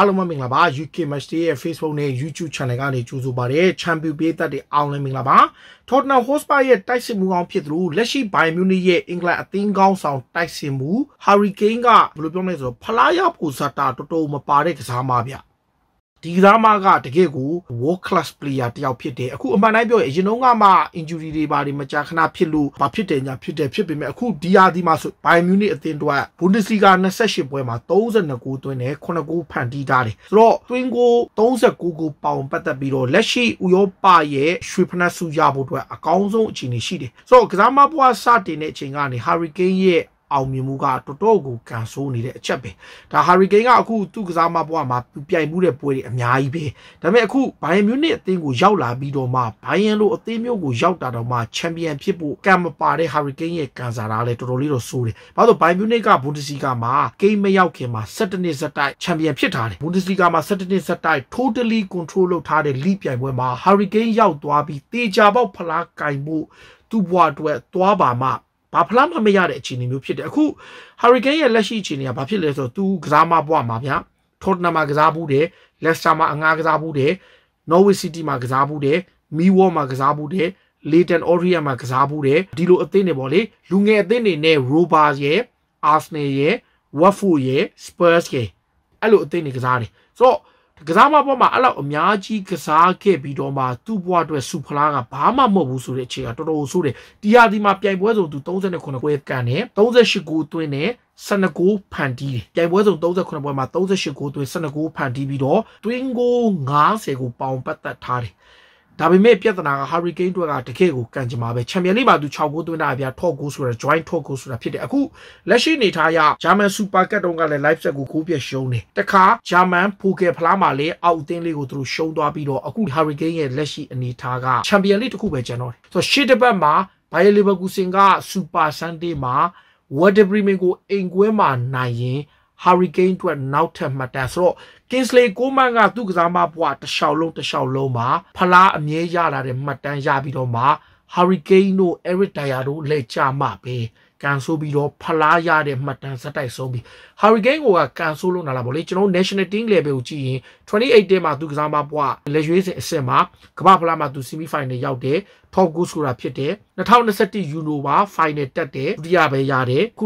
အားလုံးပဲမင်္ဂလာပါ UK Match Day ရဲ့ Facebook နဲ့ YouTube Channel ကနေကြိုဆိုပါရစေ Champion ပေးသက်တွေအောင်လည်းမင်္ဂလာပါ Tottenham Hotspur ရဲ့တိုက်စစ်မှုကောင်းဖြစ်သလိုလက်ရှိ Bayern Munich ရဲ့အင်္ဂလန်အသင်းကောင်းဆောင်တိုက်စစ်မှု Harry Kane ကဘယ်လိုပြောမလဲဆိုတော့ဖလားရပူဇာတာတော်တော်မပါတဲ့ကစားမဗျဒီသားမကတကယ့်ကို world class player တယောက်ဖြစ်တယ်အခုအမှန်တိုင်းပြောရင်အရင်တော့ကမှ injury တွေပါတွေမကြာခဏဖြစ်လို့ဘာဖြစ်တယ်ညာဖြစ်တယ်ဖြစ်ပေမဲ့အခုဒီယာဒီမှာဆို Bayern Munich အသင်းတွက် Bundesliga 28ပွဲမှာ32ဂိုးသွင်းတယ်9ဂိုးဖန်တီးထားတယ်ဆိုတော့ twin goal 39ဂိုးပေါင်ပတ်သက်ပြီးတော့လက်ရှိဥရောပရဲ့ရွှေဖနက်စုရဖို့အတွက်အကောင်းဆုံးအခြေအနေရှိတယ်ဆိုတော့ကစားမဘွားစတင်တဲ့အချိန်ကနေ Hurricane ရဲ့အောင်မြင်မှုကတော်တော်ကိုကန်ဆိုးနေတဲ့အချက်ပဲဒါဟာရီကိန်းကအခုသူ့ကစားမဘဝမှာပြိုင်မှုတဲ့ပွဲတွေအများကြီးပဲဒါပေမဲ့အခုဘိုင်မြူနစ်အသင်းကိုရောက်လာပြီးတော့မှဘိုင်ယန်လိုအသင်းမျိုးကိုရောက်တာတော့မှချန်ပီယံဖြစ်ဖို့ကံမပါတဲ့ဟာရီကိန်းရဲ့ကန်စာတာလည်းတော်တော်လေးတော့ဆိုးတယ်ဘာလို့ဘိုင်မြူနစ်ကဘွန်ဒစီကာမှာကိန်းမရောက်ခင်မှာ7နှစ်ဇက်တိုက်ချန်ပီယံဖြစ်ထားတယ်ဘွန်ဒစီကာမှာ7နှစ်ဇက်တိုက် totally control လုပ်ထားတဲ့လိပြိုင်ပွဲမှာဟာရီကိန်းရောက်သွားပြီးတေချာပေါက်ဖလားကင်ဖို့သူ့ဘဝအတွက် သွားပါမှဘာဖလားမှမရတဲ့အခြေအနေမျိုးဖြစ်တယ်အခု Hurricane ရဲ့လက်ရှိအခြေအနေကဘာဖြစ်လဲဆိုတော့သူကစားမပွားမှာဗျာ Tottenham မှာကစားဘူးတယ် Leicester မှာအငှားကစားဘူးတယ် Norwich City မှာကစားဘူးတယ် Millwall မှာကစားဘူးတယ် Leighton Orient မှာကစားဘူးတယ်ဒီလိုအသင်းတွေပေါ့လေလူငယ်အသင်းတွေနဲ့ Rovers ရဲ့ Arsenal ရဲ့ Watford ရဲ့ Spurs ရဲ့အဲ့လိုအသင်းတွေကစားတယ်ဆိုတော့ကစားမပေါ်မှာအဲ့လောက်အများကြီးကစားခဲ့ပြီးတော့မှသူ့ဘွားအတွက်စူဖလားကဘာမှမဟုတ်ဘူးဆိုတဲ့အခြေကတော်တော်ဆိုးတယ်တီယာဒီမှာပြိုင်ပွဲဆုံးသူ38ပွဲကန်တယ်38ကိုသွင်းတယ်12ကိုဖန်တီးတယ်ပြိုင်ပွဲဆုံး38ပွဲမှာ38ကိုသွင်း12ကိုဖန်တီးပြီးတော့တွင်းကို90ကိုပေါင်ပတ်သက်ထားတယ်ဒါပေမဲ့ပြဿနာက Hurricane တွေကတကယ့်ကိုကန်ကြမှာပဲ Champion League မှာသူ6ဂိုးသွင်းတာအပြထော့ဂိုးဆိုတာ joint ထော့ဂိုးဆိုတာဖြစ်တယ်အခုလက်ရှိနေထားရ German Super Cup တုန်းကလည်း live set ကိုကိုးပြရှုံးတယ်တခါ German Poker ဖလားမှာလည်းအောက်အသင်းလေးကိုသူတို့ရှုံးသွားပြီးတော့အခု Hurricane ရဲ့လက်ရှိအနေထားက Champion League တစ်ခုပဲကျန်တော့တယ်ဆိုတော့ရှစ်တစ်ပတ်မှာ Bayer Leverkusen က Super Sunday မှာ Werder Bremen ကိုအိမ်ကွဲမှာနိုင်ရင် Hurricane အတွက်နောက်ထပ်မှတ်တမ်းဆိုတော့ Kingsley Coman ကသူ့ကစားမဘွားတစ်လျှောက်လုံးတစ်လျှောက်လုံးမှာဖလားအမြဲရလာတဲ့မှတ်တမ်းရပြီးတော့မှ Hurricane တို့ Eric Dyer တို့လက်ချမှပဲကန်ဆိုးပြီးတော့ဖလားရတဲ့မှတ်တမ်းစက်တိုက်ဆုံးပြီး Hurricane ကကန်ဆိုးလုံးလာလာပေါ့လေကျွန်တော် National Team Level ကိုကြည့်ရင်28တဲမှာသူကစားမဘွားလက်ရွေးစင်အဆင့်မှာကမ္ဘာဖလားမှာသူ Semi Final ရောက်တယ်ကောက်ကူဆိုတာဖြစ်တယ်2021 Euro ပါ final တက်တယ်ဒုတိယပဲရတယ်ခု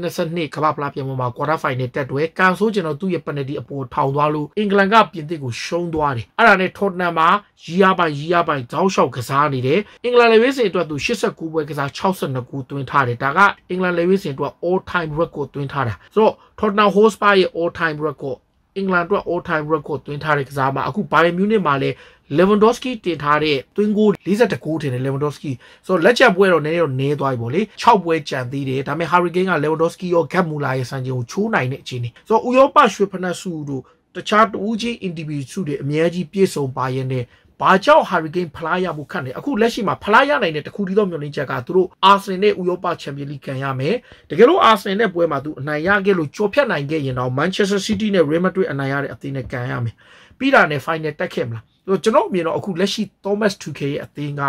2022ကမ္ဘာ့ဖလားပြိုင်ပွဲမှာ quarter final တက်တွဲကန်ဆိုးကျင်တော့သူ့ရဲ့ penalty အပေါ်ထောင်သွားလို့အင်္ဂလန်ကပြင်သစ်ကိုရှုံးသွားတယ်အဲ့ဒါနဲ့ Tottenham မှာရီယာပိုင်ရီယာပိုင်ကြောက်လျှောက်ကစားနေတယ်အင်္ဂလန်လေဝေးစင်အတွက်သူ89ပွဲကစား62ခုသွင်းထားတယ်ဒါကအင်္ဂလန်လေဝေးစင်အတွက် all time record သွင်းထားတာဆိုတော့ Tottenham Hotspur ရဲ့ all time record အင်္ဂလန်အတွက် all time record သွင်းထားတဲ့ကစားမှာအခု Bayern Munich မှာလည်း Lewandowski တင်ထားတဲ့သွင်းကို42ဂိုးတင်တယ် Lewandowski ဆိုတော့လက်ချက်ပွဲတော့နည်းတော့နည်းသွားပြီပေါ့လေ6ပွဲကြံသေးတယ်ဒါပေမဲ့ Harry Kane က Lewandowski ရော Gap Mula ရဲ့စံချိန်ကိုချိုးနိုင်တဲ့အခြေအနေဆိုတော့ဥရောပရွှေဖနက်စုတို့တခြားတူးချင်း individual တွေအများကြီးပြည့်စုံပါရင်လည်းဘာကြောင့် Hurricane ဖလားရဖို့ခက်နေအခုလက်ရှိမှာဖလားရနိုင်တဲ့တခုတည်းသောမျှော်လင့်ချက်ကသူတို့ Arsenal နဲ့ဥရောပ Champions League ခံရမယ်တကယ်လို့ Arsenal နဲ့ပွဲမှာသူအနိုင်ရခဲ့လို့ကြော်ဖြတ်နိုင်ခဲ့ရင်တော့ Manchester City နဲ့ Real Madrid အနိုင်ရတဲ့အသင်းနဲ့ခံရမယ်ပြီးတာနဲ့ final တက်ခဲ့မလားကျွန်တော်မြင်တော့အခုလက်ရှိ Thomas 2K ရဲ့အသင်းက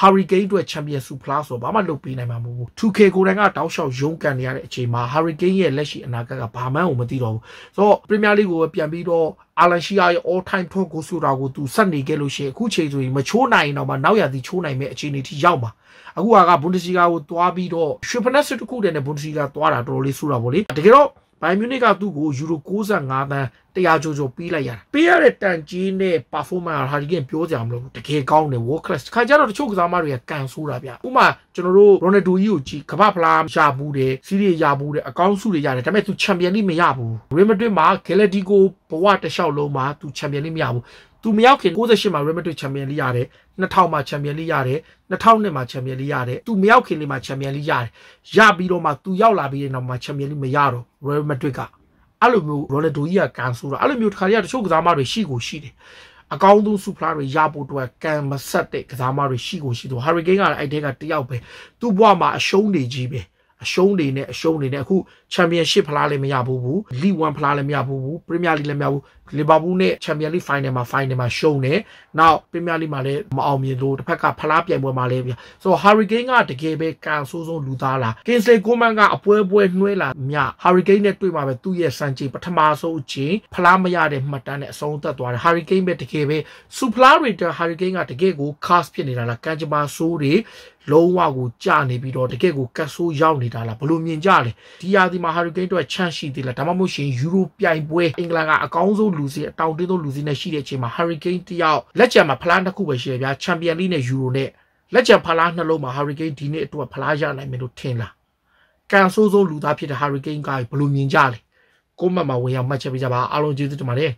Hurricane အတွက် Champions League Plus ဆိုဘာမှလုပ်ပေးနိုင်မှာမဟုတ်ဘူး 2K ကိုယ်တိုင်ကတောက်လျှောက်ရုန်းကန်နေရတဲ့အချိန်မှာ Hurricane ရဲ့လက်ရှိအနာဂတ်ကဘာမှန်းကိုမသိတော့ဘူးဆိုတော့ Premier League ကိုပဲပြန်ပြီးတော့ Alan Shearer ရဲ့ all time top ကိုဆိုတာကိုသူဆက်နေခဲ့လို့ရှိရင်အခုချိန်ဆိုရင်မချိုးနိုင်တော့မှနောက်ရာသီချိုးနိုင်မဲ့အခြေအနေထိရောက်မှာအခုက Bundesliga ကိုသွားပြီးတော့ Champions League တစ်ခုတည်းနဲ့ Bundesliga သွားတာတော်တော်လေးဆိုတာပေါ့လေတကယ်တော့ဘိုင်မြူနစ်ကသူ့ကိုယူရို65သန်း100ကျော်ကျော်ပေးလိုက်ရတာပေးရတဲ့တန်ကြီးနဲ့ performance ဟာဒီကင်ပြောကြမလို့တကယ်ကောင်းတယ် world class ခါကြတော့တချို့ကစားမတွေကကန်ဆိုးတာဗျဥမာကျွန်တော်တို့ Ronaldo ကြီးကိုကြည့်ကမ္ဘာဖလားရဘူးတယ်စီးရီရဘူးတယ်အကောင်းစုတွေရတယ်ဒါပေမဲ့သူ Champions League မရဘူး Real Madrid မှာ Galactico ဘဝတစ်လျှောက်လုံးမှာသူ Champions League မရဘူးသူမရောက်ခင်68မှာ Real Madrid Champions League ရတယ်2000မှာ Champions League ရတယ်2002မှာ Champions League ရတယ်သူမရောက်ခင်လေးမှာ Champions League ရတယ်ရပြီးတော့မှသူရောက်လာပြီးတဲ့နောက်မှာ Champions League မရတော့ Real Madrid ကအဲ့လိုမျိုး Ronaldo ကြီးကကန်ဆိုးတာအဲ့လိုမျိုးတစ်ခါတည်းကတချို့ကစားမတွေရှိကိုရှိတယ်အကောင်းဆုံးစူပလာတွေရဖို့အတွက်ကံမဆက်တဲ့ကစားမတွေရှိကိုရှိသူဟာရီကိန်းကလည်းအဲ့တဲကတယောက်ပဲသူ့ဘဝမှာအရှုံးနေကြီးပဲ။အရှုံးတွေနဲ့အရှုံးတွေနဲ့အခုချန်ပီယံရှစ်ဖလားလည်းမရဘူးဘူးလီဂ်1ဖလားလည်းမရဘူးဘူးပရီးမီယာလိလည်းမရဘူးလီဗာပူးနဲ့ချန်ပီယံလိဖိုင်နယ်မှာဖိုင်နယ်မှာရှုံးတယ်နောက်ပရီးမီယာလိမှာလည်းမအောင်မြင်လို့တစ်ဖက်ကဖလားပြိုင်ပွဲမှာလည်းဆိုတော့ဟာရီကိန်းကတကယ်ပဲကန်ဆိုးဆုံးလူသားလားကင်စလေကိုမန်ကအပွဲပွဲနှွှဲလာမြဟာရီကိန်းနဲ့တွေ့မှာပဲသူ့ရဲ့စံချိန်ပထမဆုံးအချိန်ဖလားမရတဲ့မှတ်တမ်းနဲ့အဆုံးသက်သွားတယ်ဟာရီကိန်းပဲတကယ်ပဲစူဖလားတွေဟာရီကိန်းကတကယ်ကို cast ဖြစ်နေတာလားကန်ဂျမာဆိုးတွေလုံးဝကိုကြာနေပြီးတော့တကယ့်ကိုကတ်ဆိုးရောက်နေတာလားဘလို့မြင်ကြလဲဒီရာသီမှာဟာရီကိန်းအတွက်ချန်ရှိသေးလားဒါမှမဟုတ်ရှင်ယူရိုပြိုင်ပွဲအင်္ဂလန်ကအကောင်းဆုံးလူစီအတောင်တင်းဆုံးလူစီနဲ့ရှိတဲ့အချိန်မှာဟာရီကိန်းတယောက်လက်ချံမှာဖလားတစ်ခုပဲရှိရဗျာချန်ပီယံလိနဲ့ယူရိုနဲ့လက်ချံဖလားနှလုံးမှာဟာရီကိန်းဒီနေ့အတွက်ဖလားရနိုင်မယ်လို့ထင်လားကန်ဆိုးဆုံးလူသားဖြစ်တဲ့ဟာရီကိန်းကဘလို့မြင်ကြလဲကိုမတ်မှာဝင်ရောက်မှတ်ချက်ပေးကြပါအားလုံးကျေးဇူးတင်ပါတယ်